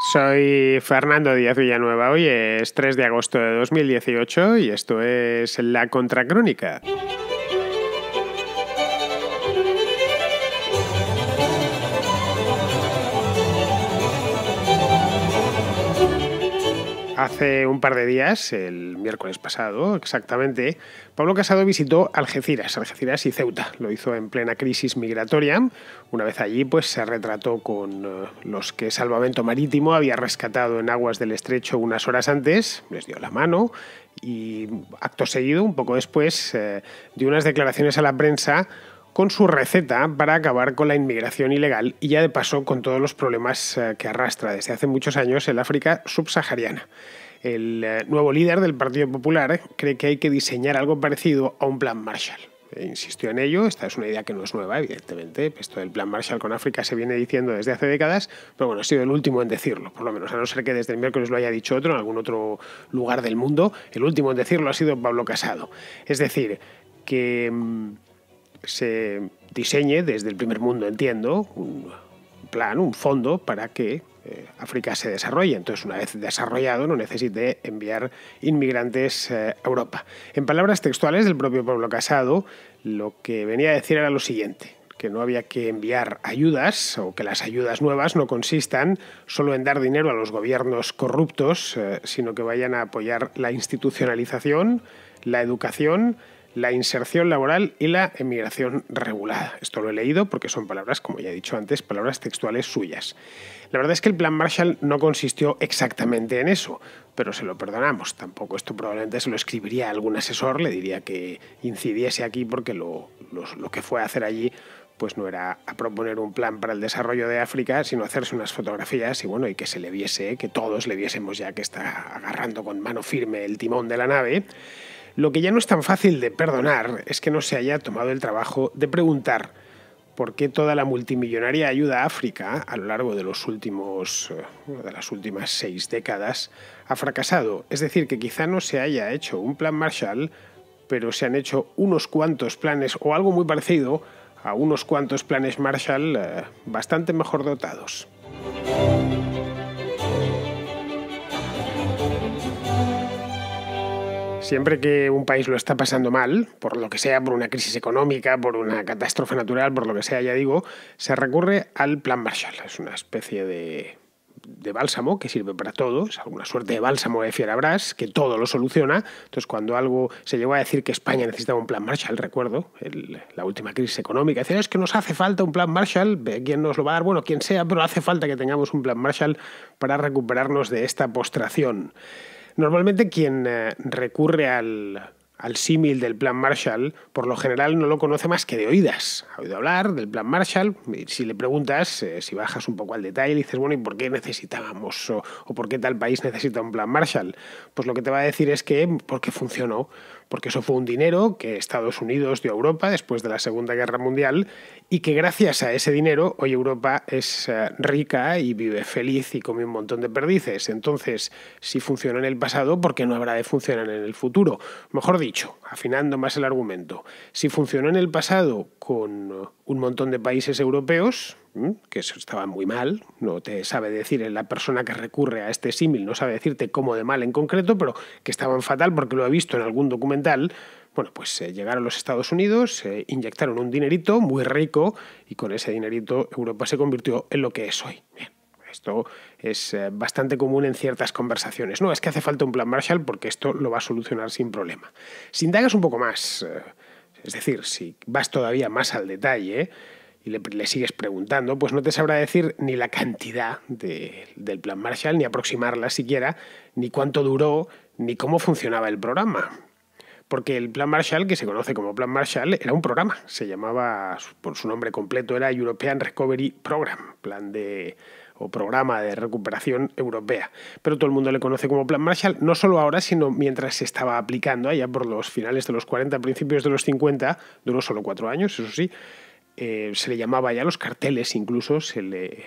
Soy Fernando Díaz Villanueva, hoy es 3 de agosto de 2018 y esto es La Contracrónica. hace un par de días, el miércoles pasado exactamente, Pablo Casado visitó Algeciras, Algeciras y Ceuta. Lo hizo en plena crisis migratoria. Una vez allí, pues se retrató con eh, los que Salvamento Marítimo había rescatado en aguas del estrecho unas horas antes, les dio la mano y acto seguido, un poco después, eh, dio unas declaraciones a la prensa con su receta para acabar con la inmigración ilegal y ya de paso con todos los problemas eh, que arrastra desde hace muchos años el África subsahariana. El eh, nuevo líder del Partido Popular eh, cree que hay que diseñar algo parecido a un plan Marshall. Insistió en ello, esta es una idea que no es nueva, evidentemente, pues, esto del plan Marshall con África se viene diciendo desde hace décadas, pero bueno, ha sido el último en decirlo, por lo menos, a no ser que desde el miércoles lo haya dicho otro en algún otro lugar del mundo, el último en decirlo ha sido Pablo Casado. Es decir, que mm, se diseñe desde el primer mundo, entiendo, un plan, un fondo para que eh, África se desarrolle. Entonces, una vez desarrollado, no necesite enviar inmigrantes eh, a Europa. En palabras textuales del propio Pablo Casado, lo que venía a decir era lo siguiente que no había que enviar ayudas o que las ayudas nuevas no consistan solo en dar dinero a los gobiernos corruptos, eh, sino que vayan a apoyar la institucionalización, la educación, la inserción laboral y la emigración regulada. Esto lo he leído porque son palabras, como ya he dicho antes, palabras textuales suyas. La verdad es que el plan Marshall no consistió exactamente en eso, pero se lo perdonamos. Tampoco esto probablemente se lo escribiría algún asesor, le diría que incidiese aquí porque lo, que fue a hacer allí pues no era a proponer un plan para el desarrollo de África, sino hacerse unas fotografías y bueno, y que se le viese, que todos le viésemos ya que está agarrando con mano firme el timón de la nave. Lo que ya no es tan fácil de perdonar es que no se haya tomado el trabajo de preguntar por qué toda la multimillonaria ayuda a África a lo largo de, los últimos, eh, de las últimas seis décadas ha fracasado. Es decir, que quizá no se haya hecho un plan Marshall, pero se han hecho unos cuantos planes o algo muy parecido a unos cuantos planes Marshall eh, bastante mejor dotados. Siempre que un país lo está pasando mal, por lo que sea, por una crisis económica, por una catástrofe natural, por lo que sea, ya digo, se recurre al plan Marshall. Es una especie de, bálsamo que sirve para todo, es alguna suerte de bálsamo de Fierabras que todo lo soluciona. Entonces, cuando algo se llegó a decir que España necesitaba un plan Marshall, recuerdo, la última crisis económica, decían, es que nos hace falta un plan Marshall, ¿quién nos lo va a dar? Bueno, quien sea, pero hace falta que tengamos un plan Marshall para recuperarnos de esta postración. Normalmente quien eh, recurre al, símil del plan Marshall, por lo general no lo conoce más que de oídas. Ha oído hablar del plan Marshall, si le preguntas, eh, si bajas un poco al detalle, y dices, bueno, ¿y por qué necesitábamos o, por qué tal país necesita un plan Marshall? Pues lo que te va a decir es que porque funcionó, porque eso fue un dinero que Estados Unidos dio a Europa después de la Segunda Guerra Mundial y que gracias a ese dinero hoy Europa es eh, rica y vive feliz y come un montón de perdices. Entonces, si funcionó en el pasado, ¿por qué no habrá de funcionar en el futuro? Mejor dicho, afinando más el argumento, si funcionó en el pasado con un montón de países europeos, que eso estaba muy mal, no te sabe decir, la persona que recurre a este símil no sabe decirte cómo de mal en concreto, pero que estaban fatal porque lo he visto en algún documental, bueno, pues eh, llegaron los Estados Unidos, eh, inyectaron un dinerito muy rico y con ese dinerito Europa se convirtió en lo que es hoy. Esto es eh, bastante común en ciertas conversaciones. No, es que hace falta un plan Marshall porque esto lo va a solucionar sin problema. Si indagas un poco más, es decir, si vas todavía más al detalle, le, sigues preguntando, pues no te sabrá decir ni la cantidad del plan Marshall, ni aproximarla siquiera, ni cuánto duró, ni cómo funcionaba el programa. Porque el plan Marshall, que se conoce como plan Marshall, era un programa, se llamaba, por su nombre completo, era European Recovery Program, plan de o programa de recuperación europea. Pero todo el mundo le conoce como Plan Marshall, no solo ahora, sino mientras se estaba aplicando, allá por los finales de los 40, principios de los 50, duró solo cuatro años, eso sí, eh, se le llamaba ya los carteles, incluso el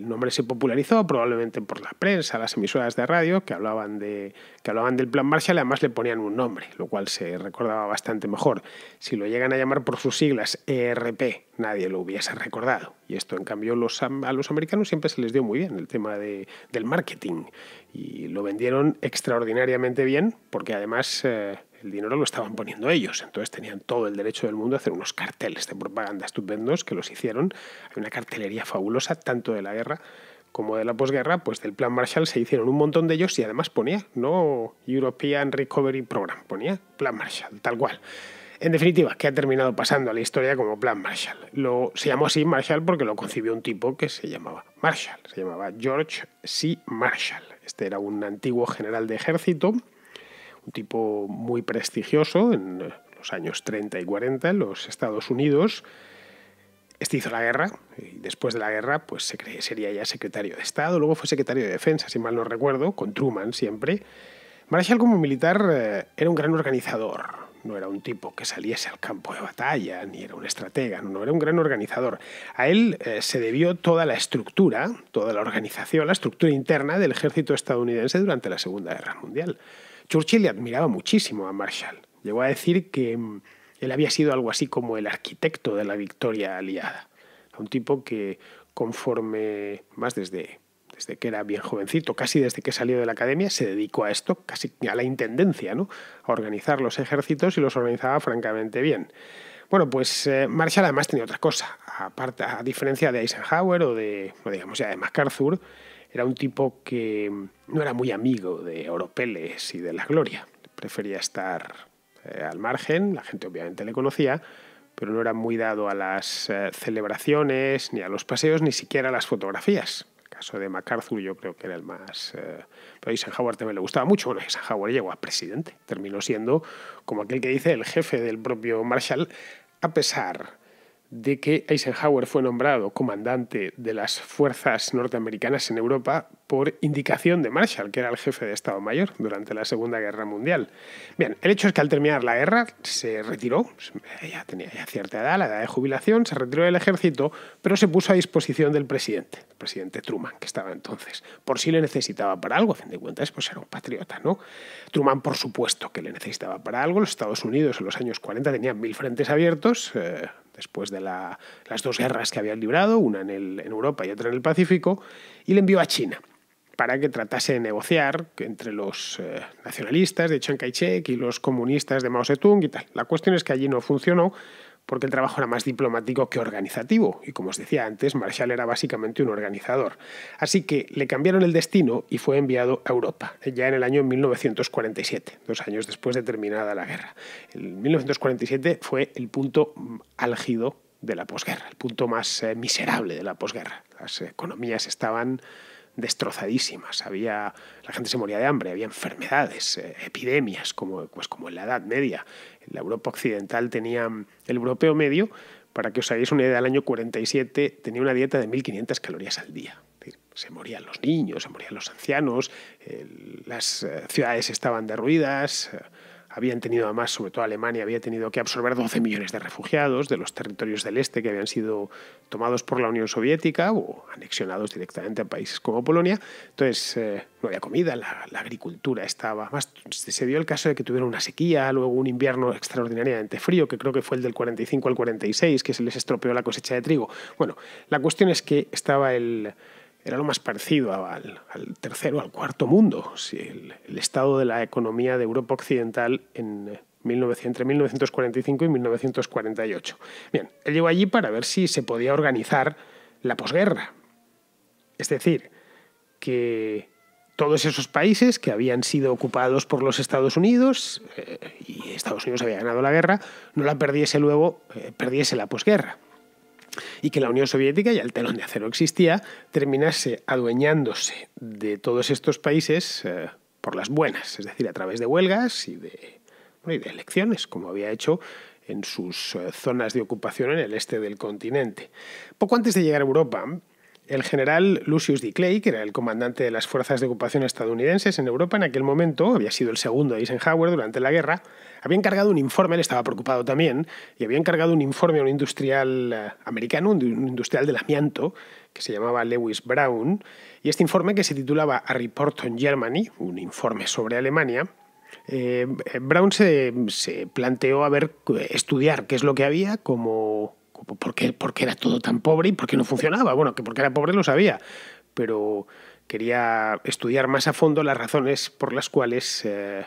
nombre se popularizó probablemente por la prensa, las emisoras de radio que hablaban, de, que hablaban del plan Marshall, además le ponían un nombre, lo cual se recordaba bastante mejor. Si lo llegan a llamar por sus siglas ERP, nadie lo hubiese recordado. Y esto, en cambio, a los americanos siempre se les dio muy bien el tema de, del marketing y lo vendieron extraordinariamente bien porque además... Eh, el dinero lo estaban poniendo ellos, entonces tenían todo el derecho del mundo a hacer unos carteles de propaganda estupendos que los hicieron. Hay una cartelería fabulosa, tanto de la guerra como de la posguerra, pues del plan Marshall se hicieron un montón de ellos y además ponía, no European Recovery Program, ponía plan Marshall, tal cual. En definitiva, que ha terminado pasando a la historia como plan Marshall. Lo, se llamó así Marshall porque lo concibió un tipo que se llamaba Marshall, se llamaba George C. Marshall. Este era un antiguo general de ejército un tipo muy prestigioso en los años 30 y 40 en los Estados Unidos. Este hizo la guerra y después de la guerra pues se sería ya secretario de Estado, luego fue secretario de Defensa, si mal no recuerdo, con Truman siempre. Marshall como militar eh, era un gran organizador, no era un tipo que saliese al campo de batalla, ni era un estratega, no, era un gran organizador. A él eh, se debió toda la estructura, toda la organización, la estructura interna del ejército estadounidense durante la Segunda Guerra Mundial. Churchill admiraba muchísimo a Marshall. Llegó a decir que mm, él había sido algo así como el arquitecto de la victoria aliada. Un tipo que conforme, más desde, desde que era bien jovencito, casi desde que salió de la academia, se dedicó a esto, casi a la intendencia, ¿no? a organizar los ejércitos y los organizaba francamente bien. Bueno, pues eh, Marshall además tenía otra cosa. Aparte, a diferencia de Eisenhower o de, digamos ya de MacArthur, era un tipo que no era muy amigo de Oropeles y de la Gloria. Prefería estar eh, al margen, la gente obviamente le conocía, pero no era muy dado a las eh, celebraciones, ni a los paseos, ni siquiera a las fotografías. El caso de MacArthur yo creo que era el más... Eh, pero Eisenhower también le gustaba mucho. Bueno, Eisenhower llegó a presidente. Terminó siendo, como aquel que dice, el jefe del propio Marshall, a pesar de que Eisenhower fue nombrado comandante de las fuerzas norteamericanas en Europa por indicación de Marshall, que era el jefe de Estado Mayor durante la Segunda Guerra Mundial. Bien, el hecho es que al terminar la guerra se retiró, ya tenía ya cierta edad, la edad de jubilación, se retiró del ejército, pero se puso a disposición del presidente presidente Truman, que estaba entonces, por si le necesitaba para algo, a fin de cuentas, pues era un patriota, ¿no? Truman, por supuesto, que le necesitaba para algo. Los Estados Unidos en los años 40 tenían mil frentes abiertos, eh, después de las dos guerras que habían librado, una en, Europa y otra en el Pacífico, y le envió a China para que tratase de negociar entre los eh, nacionalistas de Chiang Kai-shek y los comunistas de Mao Zedong y tal. La cuestión es que allí no funcionó porque el trabajo era más diplomático que organizativo, y como os decía antes, Marshall era básicamente un organizador. Así que le cambiaron el destino y fue enviado a Europa, ya en el año 1947, dos años después de terminada la guerra. El 1947 fue el punto álgido de la posguerra, el punto más eh, miserable de la posguerra. Las economías estaban destrozadísimas. Había, la gente se moría de hambre, había enfermedades, eh, epidemias, como, pues como en la Edad Media la Europa occidental tenía, mm, el europeo medio, para que os hagáis una idea, el año 47 tenía una dieta de 1.500 calorías al día. se morían los niños, se morían los ancianos, eh, las eh, ciudades estaban derruidas. Eh, habían tenido además, sobre todo Alemania, había tenido que absorber 12 millones de refugiados de los territorios del este que habían sido tomados por la Unión Soviética o anexionados directamente a países como Polonia. Entonces, eh, no había comida, la, la, agricultura estaba... Más, se dio el caso de que tuvieron una sequía, luego un invierno extraordinariamente frío, que creo que fue el del 45 al 46, que se les estropeó la cosecha de trigo. Bueno, la cuestión es que estaba el era lo más parecido al, al o al cuarto mundo. Si el, estado de la economía de Europa Occidental en eh, entre 1945 y 1948. Bien, él llegó allí para ver si se podía organizar la posguerra. Es decir, que todos esos países que habían sido ocupados por los Estados Unidos eh, y Estados Unidos había ganado la guerra, no la perdiese luego, eh, perdiese la posguerra y que la Unión Soviética, ya el telón de acero existía, terminase adueñándose de todos estos países eh, por las buenas, es decir, a través de huelgas y de, elecciones, como había hecho en sus eh, zonas de ocupación en el este del continente. Poco antes de llegar a Europa, el general Lucius D. Clay, que era el comandante de las fuerzas de ocupación estadounidenses en Europa en aquel momento, había sido el segundo de Eisenhower durante la guerra, había encargado un informe, él estaba preocupado también, y había encargado un informe a un industrial eh, americano, un industrial del amianto, que se llamaba Lewis Brown, y este informe que se titulaba A Report on Germany, un informe sobre Alemania, eh, Brown se planteó a ver, eh, estudiar qué es lo que había como ¿Por qué, porque era todo tan pobre y por qué no funcionaba? Bueno, que porque era pobre lo sabía, pero quería estudiar más a fondo las razones por las cuales eh,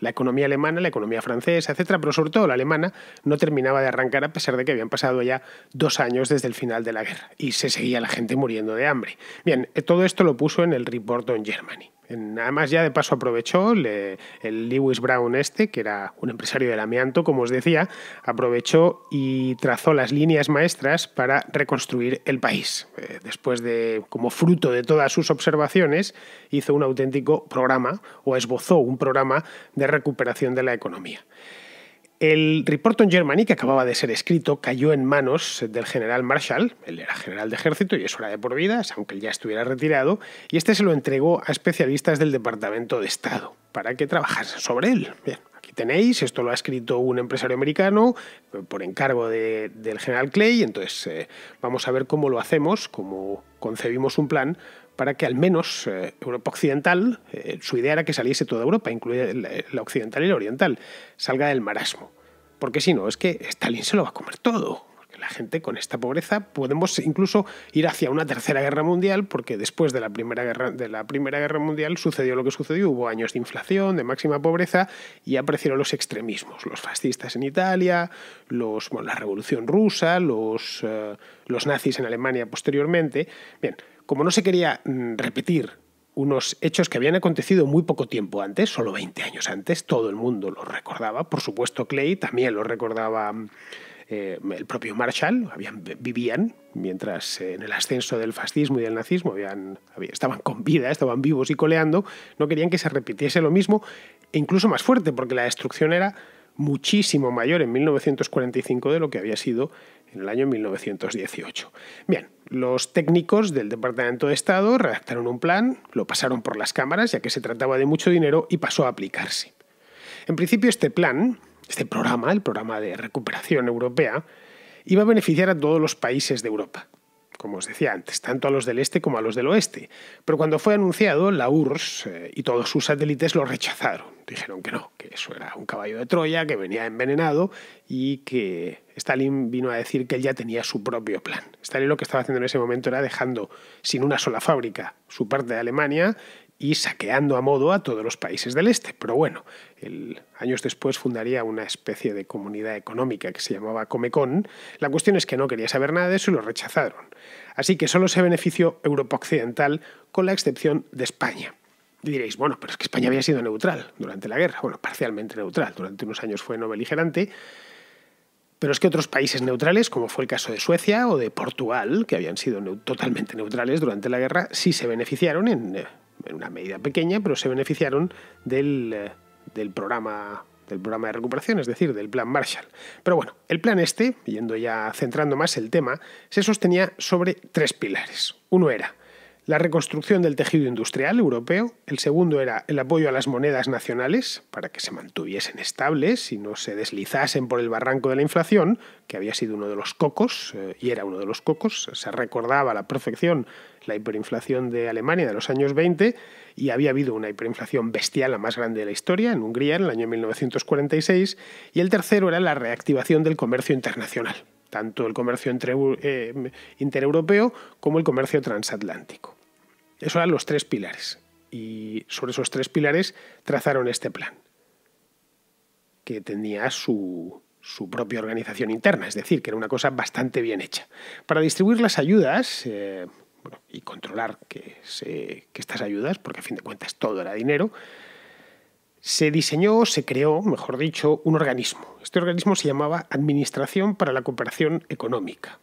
la economía alemana, la economía francesa, etcétera, pero sobre todo la alemana, no terminaba de arrancar a pesar de que habían pasado ya dos años desde el final de la guerra y se seguía la gente muriendo de hambre. Bien, eh, todo esto lo puso en el Report on Germany. Además, ya de paso aprovechó el Lewis Brown este, que era un empresario del amianto, como os decía, aprovechó y trazó las líneas maestras para reconstruir el país. Eh, después de, como fruto de todas sus observaciones, hizo un auténtico programa o esbozó un programa de recuperación de la economía. El report en Germany, que acababa de ser escrito, cayó en manos del general Marshall. Él era general de ejército y eso era de por vidas, aunque él ya estuviera retirado, y este se lo entregó a especialistas del Departamento de Estado para que trabajasen sobre él. Bien, aquí tenéis, esto lo ha escrito un empresario americano eh, por encargo del general Clay, entonces eh, vamos a ver cómo lo hacemos, cómo concebimos un plan para que al menos eh, Europa Occidental, eh, su idea era que saliese toda Europa, incluida eh, la, occidental y la oriental, salga del marasmo. Porque si no, es que Stalin se lo va a comer todo. Porque la gente con esta pobreza podemos incluso ir hacia una tercera guerra mundial, porque después de la primera guerra, de la primera guerra mundial sucedió lo que sucedió. Hubo años de inflación, de máxima pobreza, y aparecieron los extremismos, los fascistas en Italia, los, la revolución rusa, los, los nazis en Alemania posteriormente. Bien, como no se quería mm, repetir unos hechos que habían acontecido muy poco tiempo antes, solo 20 años antes, todo el mundo los recordaba, por supuesto Clay también lo recordaba mm, eh, el propio Marshall, vivían mientras eh, en el ascenso del fascismo y del nazismo habían, estaban con vida, estaban vivos y coleando, no querían que se repitiese lo mismo, e incluso más fuerte, porque la destrucción era muchísimo mayor en 1945 de lo que había sido en el año 1918. Bien, los técnicos del Departamento de Estado redactaron un plan, lo pasaron por las cámaras ya que se trataba de mucho dinero y pasó a aplicarse. En principio este plan, este programa, el programa de recuperación europea, iba a beneficiar a todos los países de Europa, como os decía antes, tanto a los del este como a los del oeste. Pero cuando fue anunciado, la URSS eh, y todos sus satélites lo rechazaron dijeron que no, que eso era un caballo de Troya, que venía envenenado y que Stalin vino a decir que él ya tenía su propio plan. Stalin lo que estaba haciendo en ese momento era dejando sin una sola fábrica su parte de Alemania y saqueando a modo a todos los países del este. Pero bueno, años después fundaría una especie de comunidad económica que se llamaba Comecon. La cuestión es que no quería saber nada de eso y lo rechazaron. Así que solo se benefició Europa Occidental con la excepción de España diréis, bueno, pero es que España había sido neutral durante la guerra. Bueno, parcialmente neutral. Durante unos años fue no beligerante. Pero es que otros países neutrales, como fue el caso de Suecia o de Portugal, que habían sido totalmente neutrales durante la guerra, sí se beneficiaron, en, eh, una medida pequeña, pero se beneficiaron eh, del, programa, del programa de recuperación, es decir, del plan Marshall. Pero bueno, el plan este, yendo ya centrando más el tema, se sostenía sobre tres pilares. Uno era la reconstrucción del tejido industrial europeo, el segundo era el apoyo a las monedas nacionales para que se mantuviesen estables y no se deslizasen por el barranco de la inflación, que había sido uno de los cocos eh, y era uno de los cocos, se recordaba a la perfección la hiperinflación de Alemania de los años 20 y había habido una hiperinflación bestial la más grande de la historia en Hungría en el año 1946 y el tercero era la reactivación del comercio internacional tanto el comercio eh, intereuropeo como el comercio transatlántico. Esos eran los tres pilares y sobre esos tres pilares trazaron este plan, que tenía su, propia organización interna, es decir, que era una cosa bastante bien hecha. Para distribuir las ayudas eh, y controlar que estas ayudas, porque a fin de cuentas todo era dinero, se diseñó, se creó, mejor dicho, un organismo. Este organismo se llamaba Administración para la Cooperación Económica.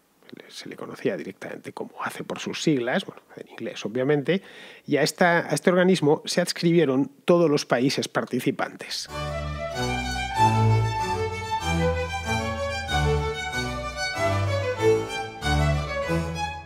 Se le conocía directamente como hace por sus siglas, bueno, en inglés obviamente, y a este organismo se adscribieron todos los países participantes.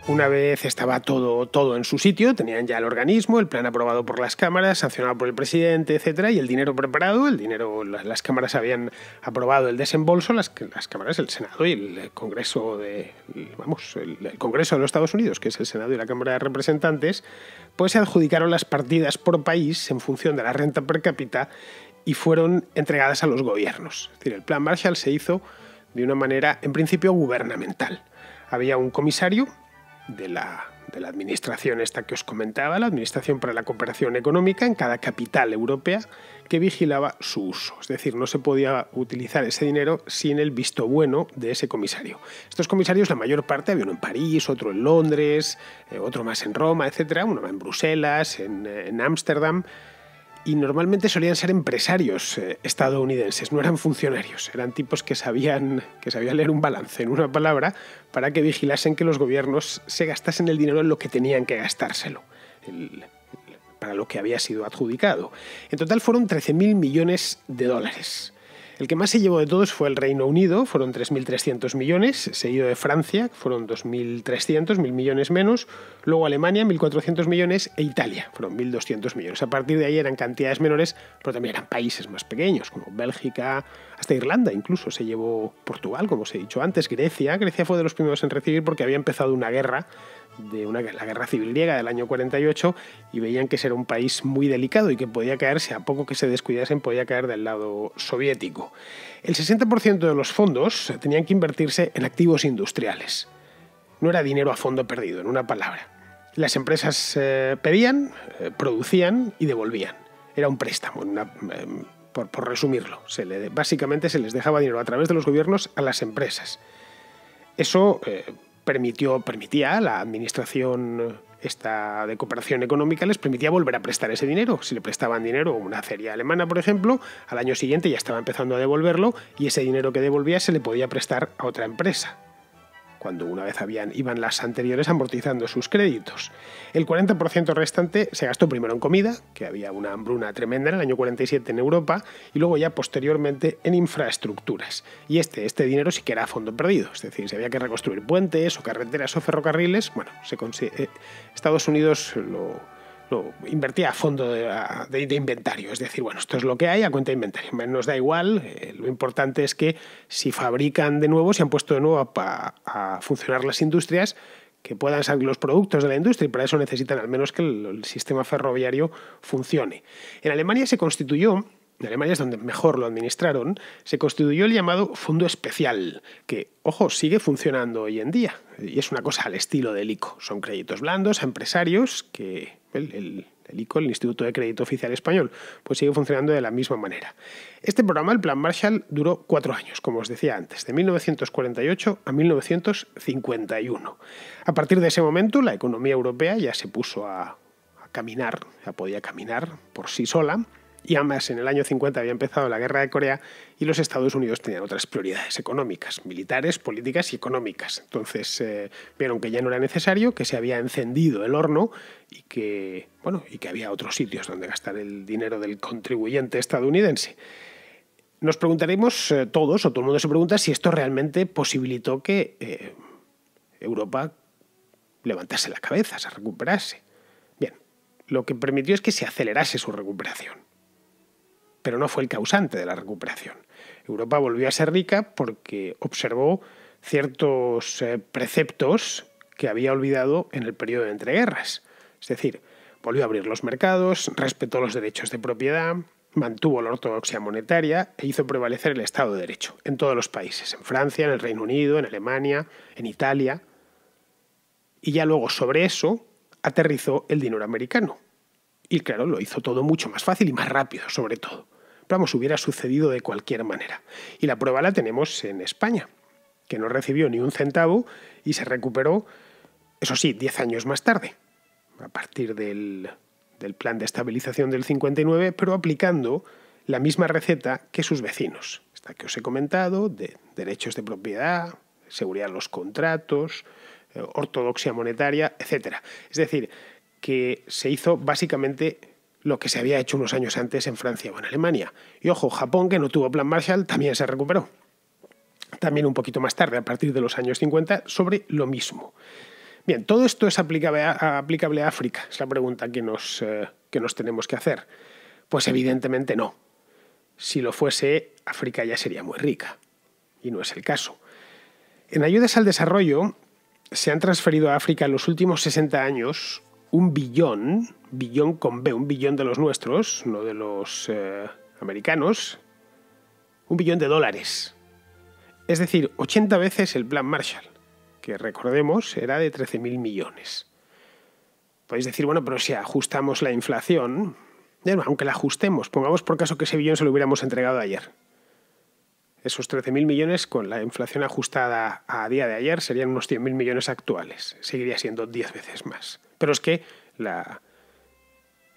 Una vez estaba todo, todo en su sitio, tenían ya el organismo, el plan aprobado por las cámaras, sancionado por el presidente, etcétera, y el dinero preparado, el dinero, las cámaras habían aprobado el desembolso, las, cámaras, el Senado y el Congreso de, vamos, el, Congreso de los Estados Unidos, que es el Senado y la Cámara de Representantes, pues se adjudicaron las partidas por país en función de la renta per cápita y fueron entregadas a los gobiernos. Es decir, el plan Marshall se hizo de una manera, en principio, gubernamental. Había un comisario de la, administración esta que os comentaba, la Administración para la Cooperación Económica, en cada capital europea que vigilaba su uso. Es decir, no se podía utilizar ese dinero sin el visto bueno de ese comisario. Estos comisarios, la mayor parte, había uno en París, otro en Londres, eh, otro más en Roma, etcétera, uno en Bruselas, en eh, Ámsterdam y normalmente solían ser empresarios eh, estadounidenses, no eran funcionarios, eran tipos que sabían, que sabían leer un balance en una palabra para que vigilasen que los gobiernos se gastasen el dinero en lo que tenían que gastárselo, para lo que había sido adjudicado. En total fueron 13.000 millones de dólares. El que más se llevó de todos fue el Reino Unido, fueron 3.300 millones, seguido de Francia, fueron 2.300, 1.000 millones menos, luego Alemania, 1.400 millones, e Italia, fueron 1.200 millones. A partir de ahí eran cantidades menores, pero también eran países más pequeños, como Bélgica, hasta Irlanda incluso se llevó Portugal, como os he dicho antes, Grecia. Grecia fue de los primeros en recibir porque había empezado una guerra de una, la guerra civil griega del año 48 y veían que era un país muy delicado y que podía caerse, a poco que se descuidasen, podía caer del lado soviético. El 60% de los fondos tenían que invertirse en activos industriales. No era dinero a fondo perdido, en una palabra. Las empresas eh, pedían, eh, producían y devolvían. Era un préstamo, em, por, resumirlo. básicamente se les dejaba dinero a través de los gobiernos a las empresas. Eso eh, permitió, permitía la administración esta de cooperación económica les permitía volver a prestar ese dinero. Si le prestaban dinero una feria alemana, por ejemplo, al año siguiente ya estaba empezando a devolverlo y ese dinero que devolvía se le podía prestar a otra empresa cuando una vez habían iban las anteriores amortizando sus créditos. El 40% restante se gastó primero en comida, que había una hambruna tremenda en el año 47 en Europa, y luego ya posteriormente en infraestructuras. Y este, este dinero sí que era a fondo perdido, es decir, si había que reconstruir puentes o carreteras o ferrocarriles, bueno, se eh, Estados Unidos lo invertía a fondo de, inventario. Es decir, bueno, esto es lo que hay a cuenta de inventario. Nos da igual, eh, lo importante es que si fabrican de nuevo, si han puesto de nuevo a, funcionar las industrias, que puedan salir los productos de la industria y para eso necesitan al menos que el, el sistema ferroviario funcione. En Alemania se constituyó en Alemania es donde mejor lo administraron, se constituyó el llamado Fondo Especial, que, ojo, sigue funcionando hoy en día. Y es una cosa al estilo del ICO. Son créditos blandos a empresarios que el, ICO, el Instituto de Crédito Oficial Español, pues sigue funcionando de la misma manera. Este programa, el Plan Marshall, duró cuatro años, como os decía antes, de 1948 a 1951. A partir de ese momento, la economía europea ya se puso a, a caminar, ya podía caminar por sí sola, y además, en el año 50 había empezado la guerra de Corea y los Estados Unidos tenían otras prioridades económicas, militares, políticas y económicas. Entonces eh, vieron que ya no era necesario, que se había encendido el horno y que, bueno, y que había otros sitios donde gastar el dinero del contribuyente estadounidense. Nos preguntaremos eh, todos, o todo el mundo se pregunta, si esto realmente posibilitó que eh, Europa levantase la cabeza, se recuperase. Bien, lo que permitió es que se acelerase su recuperación pero no fue el causante de la recuperación. Europa volvió a ser rica porque observó ciertos eh, preceptos que había olvidado en el periodo de entreguerras. Es decir, volvió a abrir los mercados, respetó los derechos de propiedad, mantuvo la ortodoxia monetaria e hizo prevalecer el Estado de Derecho en todos los países, en Francia, en el Reino Unido, en Alemania, en Italia. Y ya luego sobre eso aterrizó el dinero americano. Y claro, lo hizo todo mucho más fácil y más rápido, sobre todo hubiera sucedido de cualquier manera. Y la prueba la tenemos en España, que no recibió ni un centavo y se recuperó, eso sí, 10 años más tarde, a partir del, del plan de estabilización del 59, pero aplicando la misma receta que sus vecinos, esta que os he comentado, de derechos de propiedad, seguridad en los contratos, eh, ortodoxia monetaria, etc. Es decir, que se hizo básicamente lo que se había hecho unos años antes en Francia o en Alemania. Y ojo, Japón, que no tuvo plan Marshall, también se recuperó. También un poquito más tarde, a partir de los años 50, sobre lo mismo. Bien, ¿todo esto es aplicable a, África? Es la pregunta que nos, eh, que nos tenemos que hacer. Pues evidentemente no. Si lo fuese, África ya sería muy rica. Y no es el caso. En ayudas al desarrollo, se han transferido a África en los últimos 60 años un billón, billón con B, un billón de los nuestros, no de los eh, americanos, un billón de dólares. Es decir, 80 veces el plan Marshall, que recordemos era de 13.000 millones. Podéis decir, bueno, pero si ajustamos la inflación, aunque la ajustemos, pongamos por caso que ese billón se lo hubiéramos entregado ayer. Esos 13.000 millones con la inflación ajustada a día de ayer serían unos 100.000 millones actuales. Seguiría siendo 10 veces más. Pero es que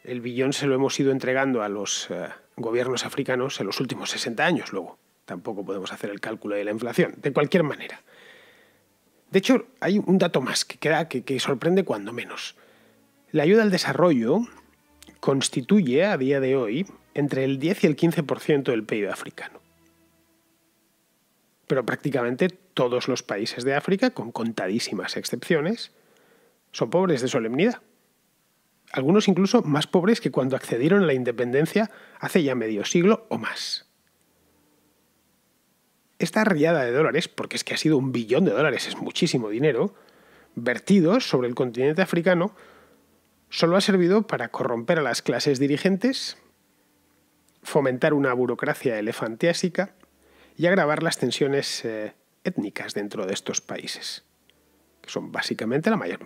el billón se lo hemos ido entregando a los eh, gobiernos africanos en los últimos 60 años luego. Tampoco podemos hacer el cálculo de la inflación, de cualquier manera. De hecho, hay un dato más que, queda, que, que sorprende cuando menos. La ayuda al desarrollo constituye a día de hoy entre el 10 y el 15% del PIB africano. Pero prácticamente todos los países de África, con contadísimas excepciones, son pobres de solemnidad. Algunos incluso más pobres que cuando accedieron a la independencia hace ya medio siglo o más. Esta riada de dólares, porque es que ha sido un billón de dólares, es muchísimo dinero, vertidos sobre el continente africano, solo ha servido para corromper a las clases dirigentes, fomentar una burocracia elefantiásica y agravar las tensiones eh, étnicas dentro de estos países que son básicamente la mayor,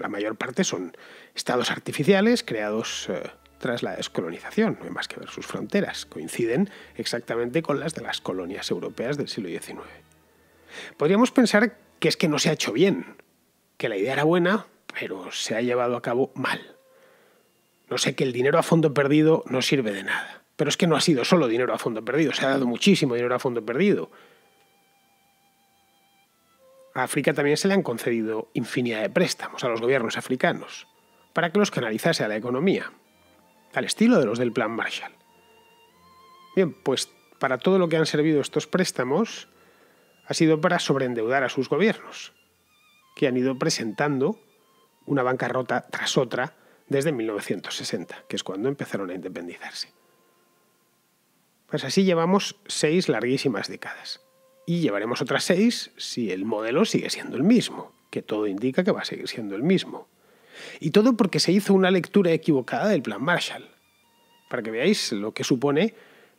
la mayor parte son estados artificiales creados eh, tras la descolonización, no hay más que ver sus fronteras, coinciden exactamente con las de las colonias europeas del siglo XIX. Podríamos pensar que es que no se ha hecho bien, que la idea era buena, pero se ha llevado a cabo mal. No sé que el dinero a fondo perdido no sirve de nada, pero es que no ha sido solo dinero a fondo perdido, se ha dado muchísimo dinero a fondo perdido. A África también se le han concedido infinidad de préstamos a los gobiernos africanos para que los canalizase a la economía, al estilo de los del Plan Marshall. Bien, pues para todo lo que han servido estos préstamos ha sido para sobreendeudar a sus gobiernos, que han ido presentando una bancarrota tras otra desde 1960, que es cuando empezaron a independizarse. Pues así llevamos seis larguísimas décadas y llevaremos otras seis si el modelo sigue siendo el mismo, que todo indica que va a seguir siendo el mismo. Y todo porque se hizo una lectura equivocada del plan Marshall, para que veáis lo que supone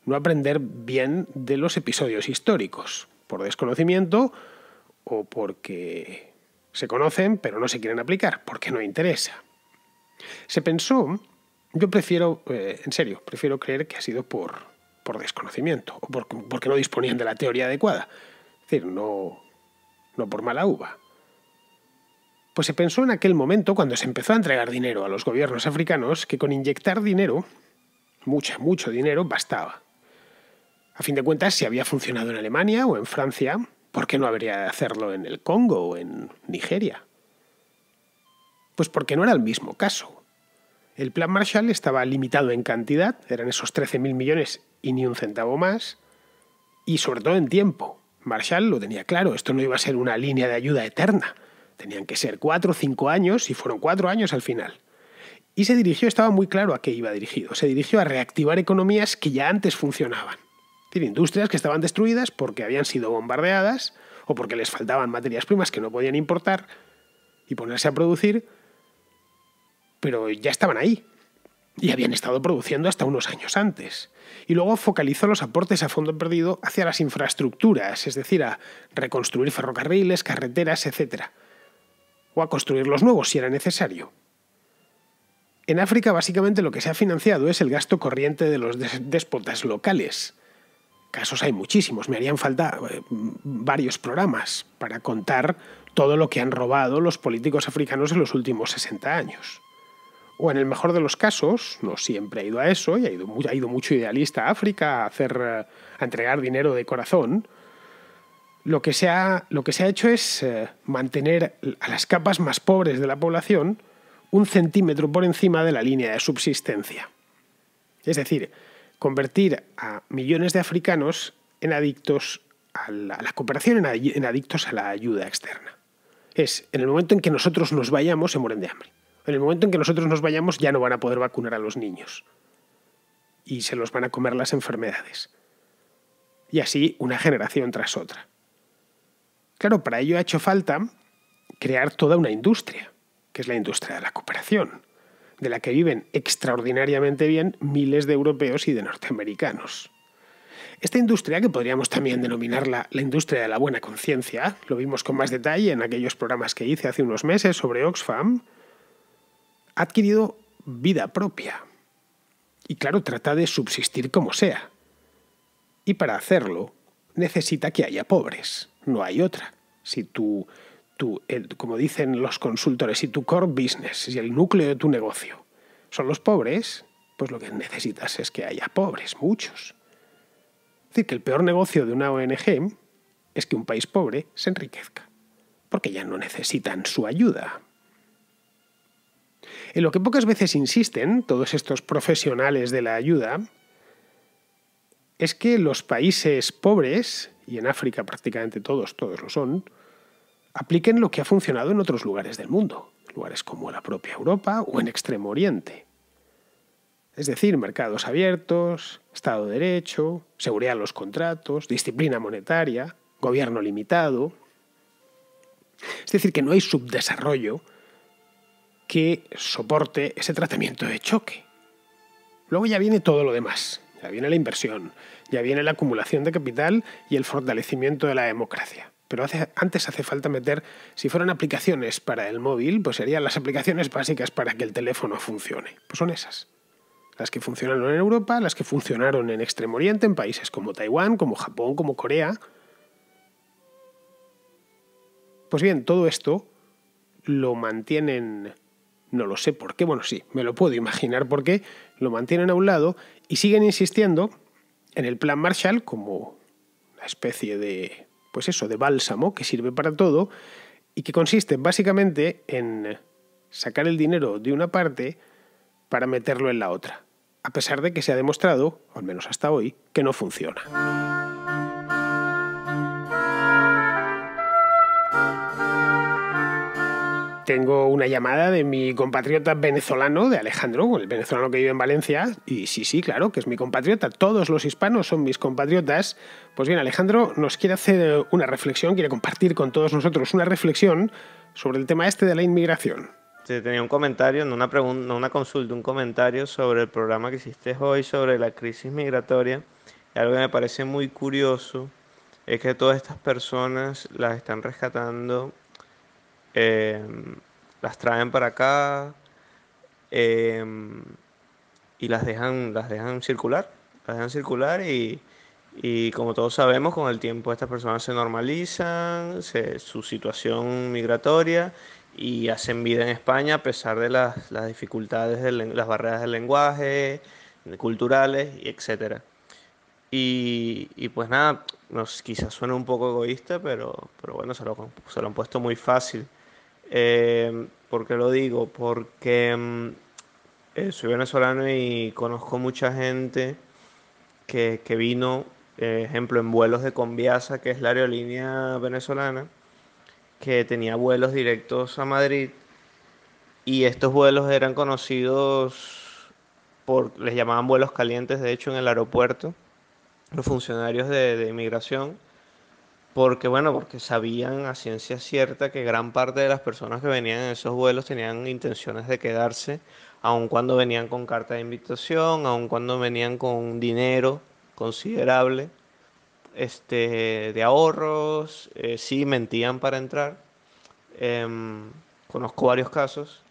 no aprender bien de los episodios históricos, por desconocimiento o porque se conocen pero no se quieren aplicar, porque no interesa. Se pensó, yo prefiero, eh, en serio, prefiero creer que ha sido por, por desconocimiento o porque no disponían de la teoría adecuada. Es decir, no, no por mala uva. Pues se pensó en aquel momento, cuando se empezó a entregar dinero a los gobiernos africanos, que con inyectar dinero, mucho, mucho dinero, bastaba. A fin de cuentas, si había funcionado en Alemania o en Francia, ¿por qué no habría de hacerlo en el Congo o en Nigeria? Pues porque no era el mismo caso. El plan Marshall estaba limitado en cantidad, eran esos 13.000 millones y ni un centavo más, y sobre todo en tiempo. Marshall lo tenía claro, esto no iba a ser una línea de ayuda eterna, tenían que ser cuatro o cinco años y fueron cuatro años al final. Y se dirigió, estaba muy claro a qué iba dirigido, se dirigió a reactivar economías que ya antes funcionaban. industrias que estaban destruidas porque habían sido bombardeadas o porque les faltaban materias primas que no podían importar y ponerse a producir pero ya estaban ahí y habían estado produciendo hasta unos años antes. Y luego focalizó los aportes a fondo perdido hacia las infraestructuras, es decir, a reconstruir ferrocarriles, carreteras, etc. O a construir los nuevos si era necesario. En África básicamente lo que se ha financiado es el gasto corriente de los déspotas locales. Casos hay muchísimos, me harían falta eh, varios programas para contar todo lo que han robado los políticos africanos en los últimos 60 años o en el mejor de los casos, no siempre ha ido a eso y ha ido, mucho idealista a África a, hacer, entregar dinero de corazón, lo que se ha, lo que se ha hecho es eh, mantener a las capas más pobres de la población un centímetro por encima de la línea de subsistencia. Es decir, convertir a millones de africanos en adictos a la, a la cooperación, en adictos a la ayuda externa. Es en el momento en que nosotros nos vayamos, se mueren de hambre. En el momento en que nosotros nos vayamos ya no van a poder vacunar a los niños y se los van a comer las enfermedades. Y así una generación tras otra. Claro, para ello ha hecho falta crear toda una industria, que es la industria de la cooperación, de la que viven extraordinariamente bien miles de europeos y de norteamericanos. Esta industria, que podríamos también denominarla la industria de la buena conciencia, lo vimos con más detalle en aquellos programas que hice hace unos meses sobre Oxfam, ha adquirido vida propia. Y claro, trata de subsistir como sea. Y para hacerlo, necesita que haya pobres. No hay otra. Si tú, como dicen los consultores, si tu core business, si el núcleo de tu negocio son los pobres, pues lo que necesitas es que haya pobres, muchos. Es decir, que el peor negocio de una ONG es que un país pobre se enriquezca, porque ya no necesitan su ayuda. En lo que pocas veces insisten todos estos profesionales de la ayuda es que los países pobres, y en África prácticamente todos, todos lo son, apliquen lo que ha funcionado en otros lugares del mundo, lugares como la propia Europa o en Extremo Oriente. Es decir, mercados abiertos, Estado de Derecho, seguridad en los contratos, disciplina monetaria, gobierno limitado. Es decir, que no hay subdesarrollo que soporte ese tratamiento de choque. Luego ya viene todo lo demás, ya viene la inversión, ya viene la acumulación de capital y el fortalecimiento de la democracia. Pero antes hace falta meter, si fueran aplicaciones para el móvil, pues serían las aplicaciones básicas para que el teléfono funcione. Pues son esas. Las que funcionaron en Europa, las que funcionaron en Extremo Oriente, en países como Taiwán, como Japón, como Corea. Pues bien, todo esto lo mantienen no lo sé por qué, bueno, sí, me lo puedo imaginar porque lo mantienen a un lado y siguen insistiendo en el plan Marshall como una especie de, pues eso, de bálsamo que sirve para todo y que consiste básicamente en sacar el dinero de una parte para meterlo en la otra, a pesar de que se ha demostrado, al menos hasta hoy, que no funciona. tengo una llamada de mi compatriota venezolano, de Alejandro, el venezolano que vive en Valencia, y sí, sí, claro, que es mi compatriota, todos los hispanos son mis compatriotas. Pues bien, Alejandro nos quiere hacer una reflexión, quiere compartir con todos nosotros una reflexión sobre el tema este de la inmigración. Se tenía un comentario, no una, una consulta, un comentario sobre el programa que hiciste hoy sobre la crisis migratoria. Algo que me parece muy curioso es que todas estas personas las están rescatando Em, las traen para acá em, y las dejan, las dejan circular, circular y, como todos sabemos, con el tiempo estas personas se normalizan, su situación migratoria y hacen vida en España a pesar de las, dificultades, de las barreras del lenguaje, culturales, etc. Y, y pues nada, nos, quizás suena un poco egoísta, pero, pero bueno, se lo, se lo han puesto muy fácil. Eh, ¿Por qué lo digo? Porque mm, eh, soy venezolano y conozco mucha gente que, vino, por eh, ejemplo, en vuelos de Conviasa, que es la aerolínea venezolana, que tenía vuelos directos a Madrid y estos vuelos eran conocidos por, les llamaban vuelos calientes, de hecho, en el aeropuerto, los funcionarios de inmigración porque bueno, porque sabían a ciencia cierta que gran parte de las personas que venían en esos vuelos tenían intenciones de quedarse, aun cuando venían con carta de invitación, aun cuando venían con dinero considerable este, de ahorros, eh, sí mentían para entrar. Em, conozco varios casos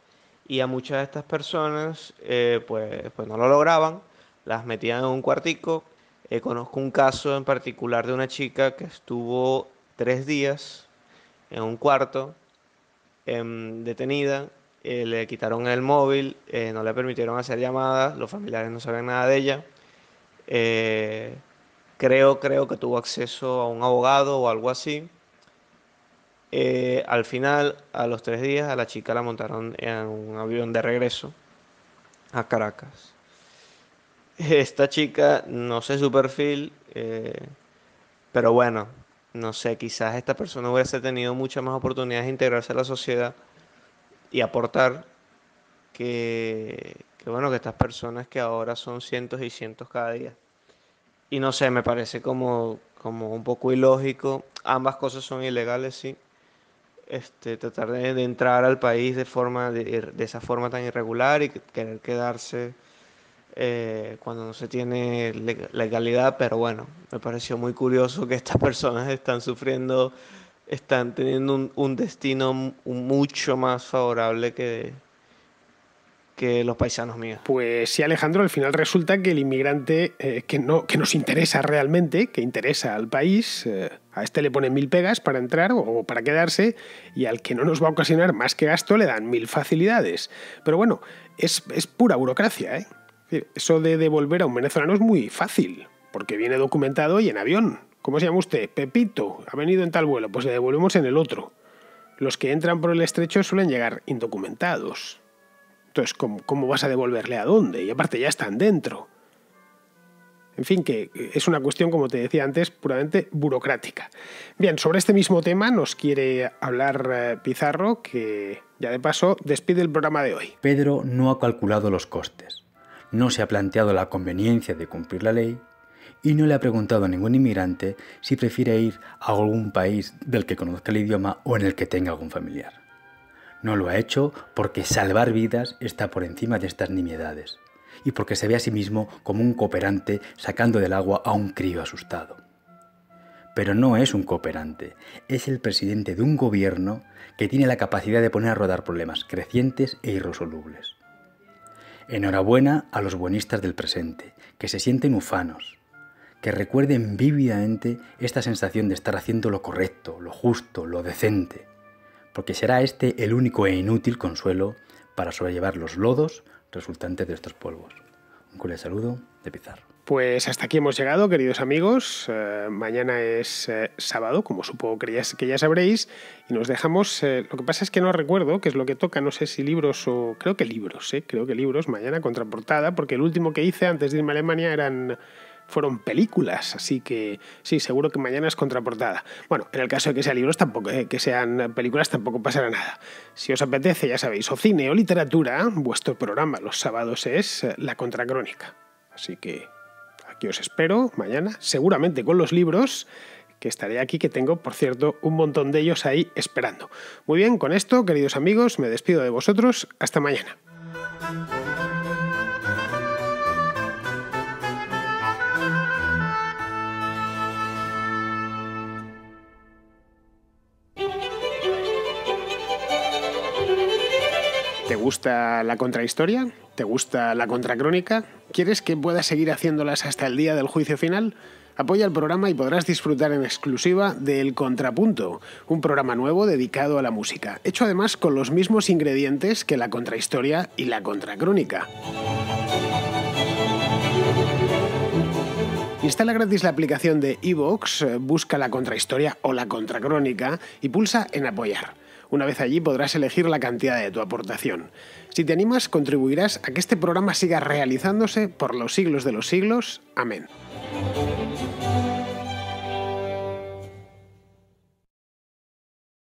y a muchas de estas personas eh, pues, pues no lo lograban, las metían en un cuartico, eh, conozco un caso en particular de una chica que estuvo tres días en un cuarto em, detenida, eh, le quitaron el móvil, eh, no le permitieron hacer llamadas, los familiares no sabían nada de ella. creo, creo que tuvo acceso a un abogado o algo así. al final, a los tres días, a la chica la montaron en un avión de regreso a Caracas. Esta chica, no sé su perfil, eh, pero bueno, no sé, quizás esta persona hubiese tenido muchas más oportunidades de integrarse a la sociedad y aportar que, bueno, que estas personas que ahora son cientos y cientos cada día. Y no sé, me parece como, como un poco ilógico. Ambas cosas son ilegales, sí. Este, tratar de, entrar al país de, forma, de, de esa forma tan irregular y querer quedarse eh, cuando no se tiene legalidad, pero bueno, me pareció muy curioso que estas personas están sufriendo, están teniendo un, destino mucho más favorable que, los paisanos míos. Pues sí, Alejandro, al final resulta que el inmigrante eh, que, no, que nos interesa realmente, que interesa al país, eh, a este le ponen mil pegas para entrar o para quedarse, y al que no nos va a ocasionar más que gasto le dan mil facilidades. Pero bueno, es, es pura burocracia, ¿eh? Eso de devolver a un venezolano es muy fácil, porque viene documentado y en avión. ¿Cómo se llama usted? Pepito, ha venido en tal vuelo, pues le devolvemos en el otro. Los que entran por el estrecho suelen llegar indocumentados. Entonces, ¿cómo, vas a devolverle a dónde? Y aparte ya están dentro. En fin, que es una cuestión, como te decía antes, puramente burocrática. Bien, sobre este mismo tema nos quiere hablar eh, Pizarro, que ya de paso despide el programa de hoy. Pedro no ha calculado los costes no se ha planteado la conveniencia de cumplir la ley y no le ha preguntado a ningún inmigrante si prefiere ir a algún país del que conozca el idioma o en el que tenga algún familiar. No lo ha hecho porque salvar vidas está por encima de estas nimiedades y porque se ve a sí mismo como un cooperante sacando del agua a un crío asustado. Pero no es un cooperante, es el presidente de un gobierno que tiene la capacidad de poner a rodar problemas crecientes e irresolubles. Enhorabuena a los buenistas del presente, que se sienten ufanos, que recuerden vívidamente esta sensación de estar haciendo lo correcto, lo justo, lo decente, porque será este el único e inútil consuelo para sobrellevar los lodos resultantes de estos polvos. Un cordial saludo de Pizarro. Pues hasta aquí hemos llegado, queridos amigos. Eh, mañana es eh, sábado, como supongo que ya, que ya, sabréis, y nos dejamos. Eh, lo que pasa es que no recuerdo qué es lo que toca, no sé si libros o. Creo que libros, eh, creo que libros. Mañana contraportada, porque el último que hice antes de irme a Alemania eran fueron películas, así que sí, seguro que mañana es contraportada. Bueno, en el caso de que sean libros tampoco, que sean películas tampoco pasará nada. Si os apetece, ya sabéis, o cine o literatura, vuestro programa los sábados es La Contracrónica. Así que que os espero mañana, seguramente con los libros que estaré aquí, que tengo, por cierto, un montón de ellos ahí esperando. Muy bien, con esto, queridos amigos, me despido de vosotros. Hasta mañana. gusta la contrahistoria? ¿Te gusta la contracrónica? ¿Quieres que pueda seguir haciéndolas hasta el día del juicio final? Apoya el programa y podrás disfrutar en exclusiva de El Contrapunto, un programa nuevo dedicado a la música, hecho además con los mismos ingredientes que la contrahistoria y la contracrónica. Instala gratis la aplicación de Evox, busca la contrahistoria o la contracrónica y pulsa en apoyar. Una vez allí podrás elegir la cantidad de tu aportación. Si te animas, contribuirás a que este programa siga realizándose por los siglos de los siglos. Amén.